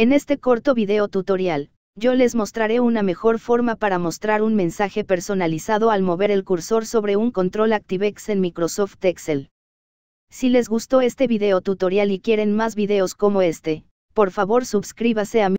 En este corto video tutorial, yo les mostraré una mejor forma para mostrar un mensaje personalizado al mover el cursor sobre un control ActiveX en Microsoft Excel. Si les gustó este video tutorial y quieren más videos como este, por favor suscríbase a mi